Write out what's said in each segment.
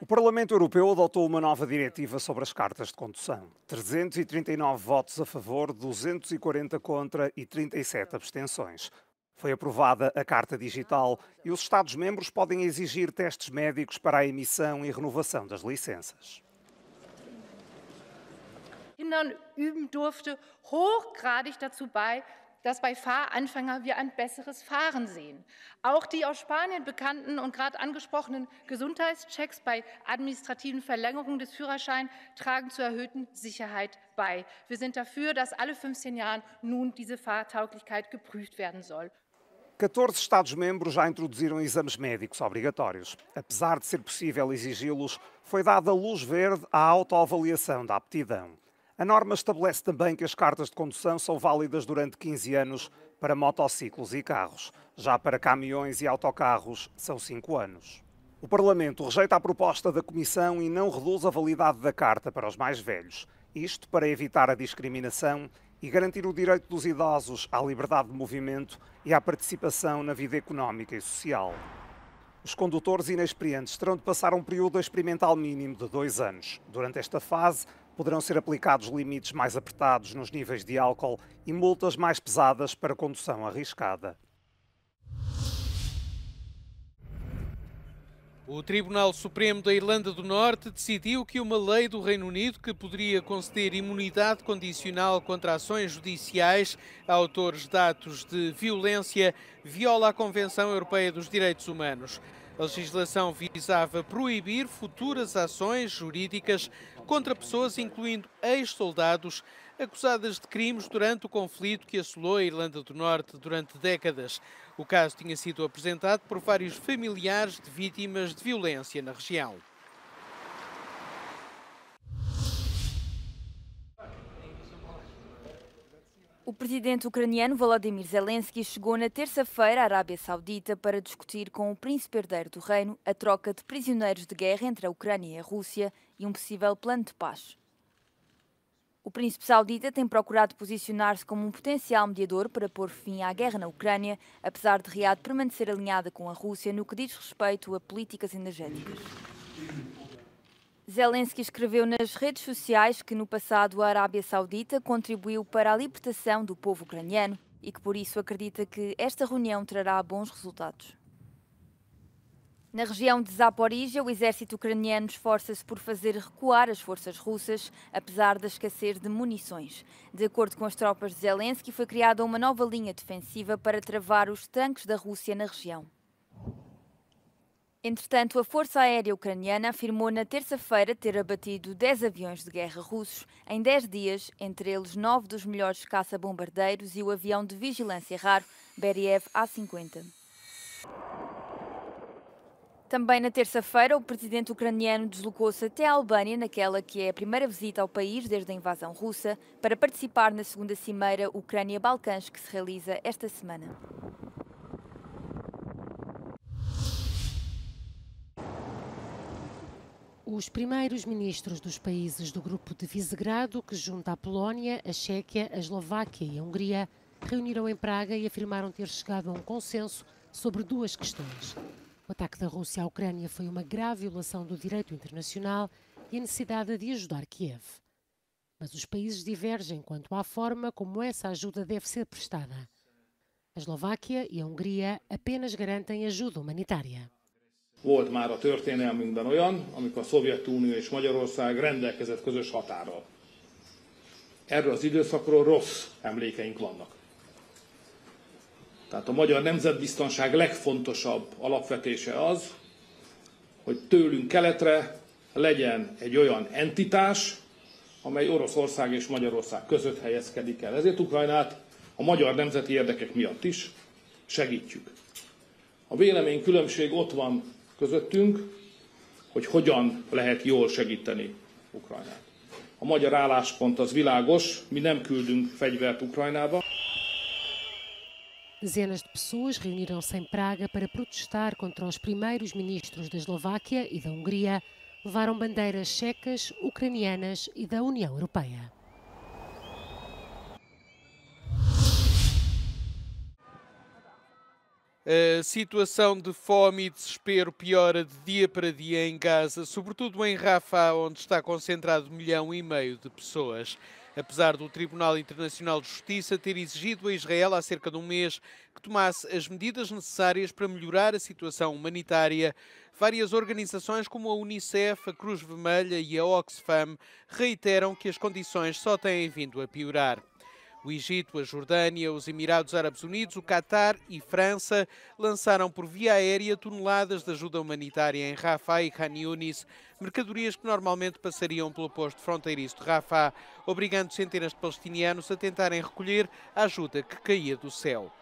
O Parlamento Europeu adotou uma nova diretiva sobre as cartas de condução. 339 votos a favor, 240 contra e 37 abstenções. Foi aprovada a Carta Digital e os Estados-membros podem exigir testes médicos para a emissão e renovação das licenças. Kindern üben durfte, hochgradig dazu bei, dass bei Fahranfänger wir ein besseres Fahren sehen. Auch die aus Spanien bekannten und gerade angesprochenen Gesundheitschecks bei administrativen Verlängerungen des Führerscheins tragen zur erhöhten Sicherheit bei. Wir sind dafür, dass alle 15 Jahre nun diese Fahrtauglichkeit geprüft werden soll. 14 Estados-membros já introduziram exames médicos obrigatórios. Apesar de ser possível exigi-los, foi dada luz verde à autoavaliação da aptidão. A norma estabelece também que as cartas de condução são válidas durante 15 anos para motociclos e carros. Já para caminhões e autocarros, são 5 anos. O Parlamento rejeita a proposta da Comissão e não reduz a validade da carta para os mais velhos. Isto para evitar a discriminação e garantir o direito dos idosos à liberdade de movimento e à participação na vida económica e social. Os condutores inexperientes terão de passar um período experimental mínimo de dois anos. Durante esta fase, poderão ser aplicados limites mais apertados nos níveis de álcool e multas mais pesadas para condução arriscada. O Tribunal Supremo da Irlanda do Norte decidiu que uma lei do Reino Unido que poderia conceder imunidade condicional contra ações judiciais a autores de atos de violência viola a Convenção Europeia dos Direitos Humanos. A legislação visava proibir futuras ações jurídicas contra pessoas, incluindo ex-soldados, acusadas de crimes durante o conflito que assolou a Irlanda do Norte durante décadas. O caso tinha sido apresentado por vários familiares de vítimas de violência na região. O presidente ucraniano Volodymyr Zelensky chegou na terça-feira à Arábia Saudita para discutir com o príncipe herdeiro do reino a troca de prisioneiros de guerra entre a Ucrânia e a Rússia e um possível plano de paz. O príncipe saudita tem procurado posicionar-se como um potencial mediador para pôr fim à guerra na Ucrânia, apesar de Riad permanecer alinhada com a Rússia no que diz respeito a políticas energéticas. Zelensky escreveu nas redes sociais que no passado a Arábia Saudita contribuiu para a libertação do povo ucraniano e que por isso acredita que esta reunião trará bons resultados. Na região de Zaporizhia, o exército ucraniano esforça-se por fazer recuar as forças russas, apesar da escassez de munições. De acordo com as tropas de Zelensky, foi criada uma nova linha defensiva para travar os tanques da Rússia na região. Entretanto, a Força Aérea Ucraniana afirmou na terça-feira ter abatido 10 aviões de guerra russos em 10 dias, entre eles 9 dos melhores caça-bombardeiros e o avião de vigilância raro Beriev A-50. Também na terça-feira, o presidente ucraniano deslocou-se até a Albânia, naquela que é a primeira visita ao país desde a invasão russa, para participar na segunda cimeira Ucrânia-Balcãs que se realiza esta semana. Os primeiros ministros dos países do grupo de Visegrado, que junta a Polónia, a Chequia, a Eslováquia e a Hungria, reuniram em Praga e afirmaram ter chegado a um consenso sobre duas questões. O ataque da Rússia à Ucrânia foi uma grave violação do direito internacional e a necessidade de ajudar Kiev. Mas os países divergem quanto à forma como essa ajuda deve ser prestada. A Eslováquia e a Hungria apenas garantem ajuda humanitária. Volt már a történelmünkben olyan, amikor a Szovjetunió és Magyarország rendelkezett közös határral. Erről az időszakról rossz emlékeink vannak. Tehát a magyar nemzetbiztonság legfontosabb alapvetése az, hogy tőlünk keletre legyen egy olyan entitás, amely Oroszország és Magyarország között helyezkedik el. Ezért Ukrajnát a magyar nemzeti érdekek miatt is segítjük. A vélemény különbség ott van közöttünk, hogy hogyan lehet jól segíteni Ukrajnát. A magyar álláspont az világos, mi nem küldünk fegyvert Ukrajnába. Dezenas de pessoas reuniram-se em Praga para protestar contra os primeiros ministros da Eslováquia e da Hungria. Levaram bandeiras checas, ucranianas e da União Europeia. A situação de fome e desespero piora de dia para dia em Gaza, sobretudo em Rafah, onde está concentrado um milhão e meio de pessoas. Apesar do Tribunal Internacional de Justiça ter exigido a Israel há cerca de um mês que tomasse as medidas necessárias para melhorar a situação humanitária, várias organizações como a Unicef, a Cruz Vermelha e a Oxfam reiteram que as condições só têm vindo a piorar. O Egito, a Jordânia, os Emirados Árabes Unidos, o Catar e França lançaram por via aérea toneladas de ajuda humanitária em Rafah e Khan Yunis, mercadorias que normalmente passariam pelo posto fronteiriço de Rafah, obrigando centenas de palestinianos a tentarem recolher a ajuda que caía do céu.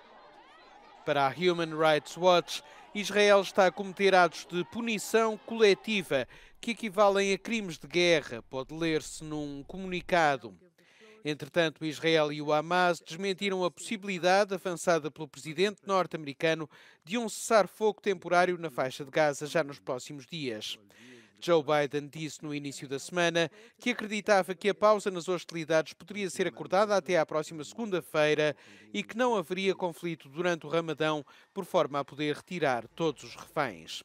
Para a Human Rights Watch, Israel está a cometer atos de punição coletiva que equivalem a crimes de guerra, pode ler-se num comunicado. Entretanto, Israel e o Hamas desmentiram a possibilidade avançada pelo presidente norte-americano de um cessar-fogo temporário na faixa de Gaza já nos próximos dias. Joe Biden disse no início da semana que acreditava que a pausa nas hostilidades poderia ser acordada até à próxima segunda-feira e que não haveria conflito durante o Ramadão, por forma a poder retirar todos os reféns.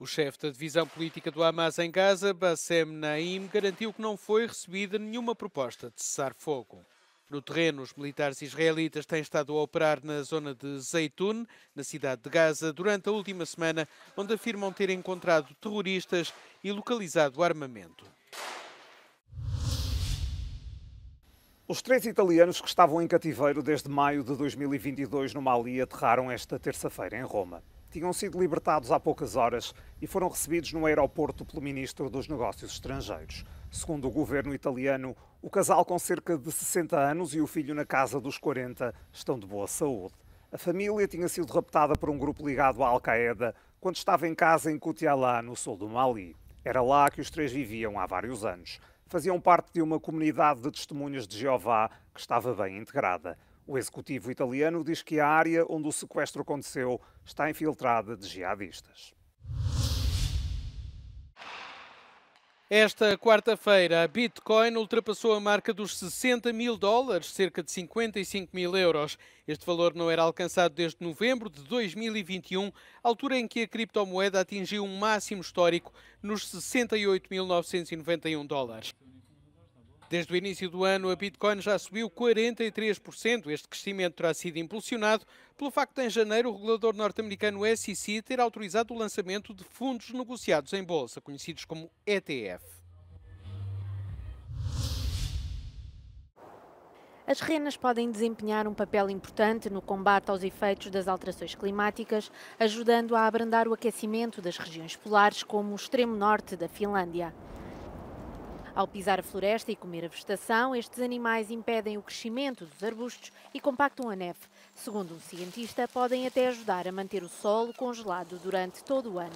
O chefe da divisão política do Hamas em Gaza, Bassem Naim, garantiu que não foi recebida nenhuma proposta de cessar fogo. No terreno, os militares israelitas têm estado a operar na zona de Zeitun, na cidade de Gaza, durante a última semana, onde afirmam ter encontrado terroristas e localizado armamento. Os três italianos que estavam em cativeiro desde maio de 2022 no Mali aterraram esta terça-feira em Roma tinham sido libertados há poucas horas e foram recebidos no aeroporto pelo ministro dos Negócios Estrangeiros. Segundo o governo italiano, o casal com cerca de 60 anos e o filho na casa dos 40 estão de boa saúde. A família tinha sido raptada por um grupo ligado à Al-Qaeda quando estava em casa em Kutialá, no sul do Mali. Era lá que os três viviam há vários anos. Faziam parte de uma comunidade de testemunhas de Jeová que estava bem integrada. O executivo italiano diz que a área onde o sequestro aconteceu está infiltrada de jihadistas. Esta quarta-feira, a Bitcoin ultrapassou a marca dos 60 mil dólares, cerca de 55 mil euros. Este valor não era alcançado desde novembro de 2021, altura em que a criptomoeda atingiu um máximo histórico nos 68.991 dólares. Desde o início do ano, a Bitcoin já subiu 43%. Este crescimento terá sido impulsionado pelo facto de, em janeiro, o regulador norte-americano SEC ter autorizado o lançamento de fundos negociados em bolsa, conhecidos como ETF. As renas podem desempenhar um papel importante no combate aos efeitos das alterações climáticas, ajudando a abrandar o aquecimento das regiões polares, como o extremo norte da Finlândia. Ao pisar a floresta e comer a vegetação, estes animais impedem o crescimento dos arbustos e compactam a neve. Segundo um cientista, podem até ajudar a manter o solo congelado durante todo o ano.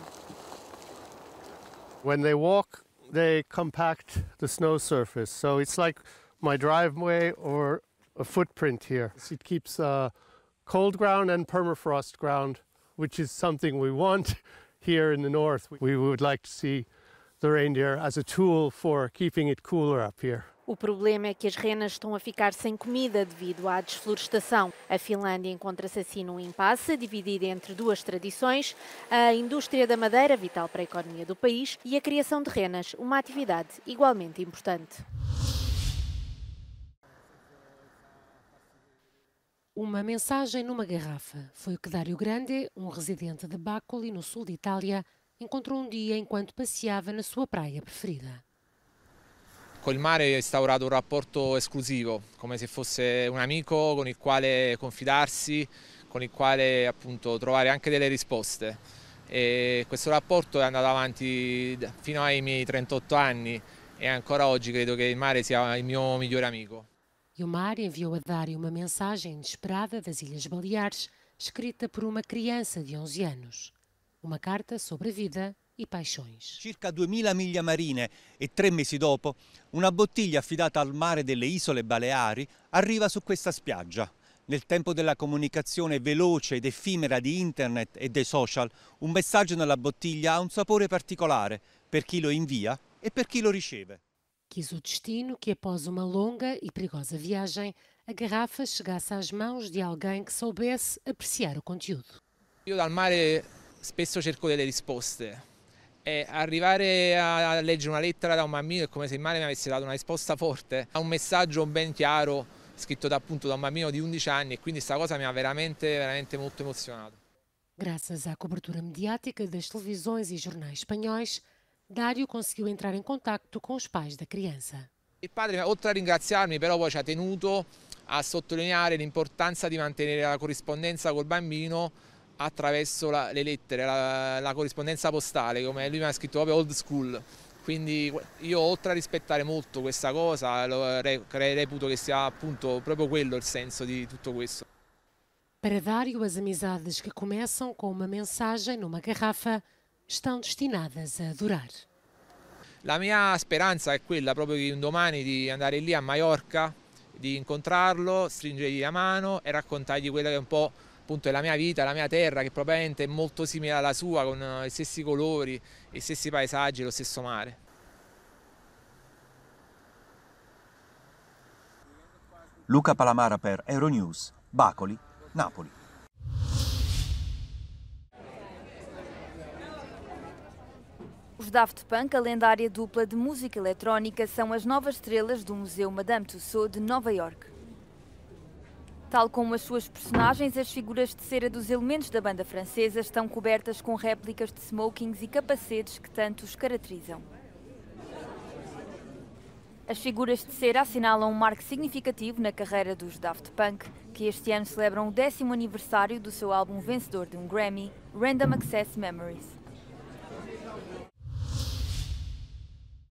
When they walk, they compact the snow surface. So it's like my driveway or a footprint here. It keeps uh, cold ground and permafrost ground, which is something we want here in the north. We would like to see the reindeer as a tool for keeping it cooler up here. O problema é que as renas estão a ficar sem comida devido à desflorestação. A Finlândia encontra-se assim num impasse, dividida entre duas tradições: a indústria da madeira, vital para a economia do país, e a criação de renas, uma atividade igualmente importante. Uma mensagem numa garrafa foi o que Dario Grande, um residente de Bacoli, no sul de Itália, encontrou um dia enquanto passeava na sua praia preferida. o mare è instaurado um rapporto exclusivo, como se fosse um amigo com o qual confidarsi, com o qual, appunto trovare anche delle risposte. E questo rapporto è andato avanti fino ai miei 38 anni e ancora oggi credo che il mare sia il mio migliore amico. E o mar enviou a Dário uma mensagem inesperada das Ilhas Baleares, escrita por uma criança de 11 anos uma carta sobre vida e paixões. Circa 2000 miglia marinas e três meses dopo, uma bottiglia affidata ao mare delle Isole Baleari arriva su questa spiaggia. Nel tempo della comunicazione veloce ed effimera di internet e dei social, un messaggio nella bottiglia ha un sapore particolare per chi lo invia e per chi lo riceve. Quis o destino que, após uma longa e perigosa viagem, a garrafa chegasse às mãos de alguém que soubesse apreciar o conteúdo. Eu, dal mare spesso cerco delle risposte e arrivare a leggere una lettera da un bambino è come se il mare mi avesse dato una risposta forte a un messaggio ben chiaro scritto da, appunto da un bambino di 11 anni e quindi questa cosa mi ha veramente, veramente molto emozionato. Grazie alla copertura mediatica delle televisioni e giornali spagnoli, Dario conseguì entrare in contatto con i pais della criança. Il padre, oltre a ringraziarmi, però poi ci ha tenuto a sottolineare l'importanza di mantenere la corrispondenza col bambino attraverso la, le lettere, la, la, corrispondenza postale, come lui mi ha scritto proprio old school. Quindi io oltre a rispettare molto questa cosa, lo, re, reputo che sia appunto proprio quello il senso di tutto questo. Per Para várias amizades que começam com uma mensagem numa garrafa, estão destinadas a durar. La mia speranza è quella proprio di un domani di andare lì a Maiorca, di incontrarlo, stringergli la mano e raccontargli quella che è un po' appunto è la mia vita, la mia terra che probabilmente è molto simile alla sua con gli eh, stessi colori, gli stessi paesaggi, lo stesso mare. Luca Palamara per Euronews, Bacoli, Napoli. Os Daft Punk, a lendária dupla de música eletrónica, são as novas estrelas do Museu Madame Tussauds de Nova York. Tal como as suas personagens, as figuras de cera dos elementos da banda francesa estão cobertas com réplicas de smokings e capacetes que tanto os caracterizam. As figuras de cera assinalam um marco significativo na carreira dos Daft Punk, que este ano celebram o décimo aniversário do seu álbum vencedor de um Grammy, Random Access Memories.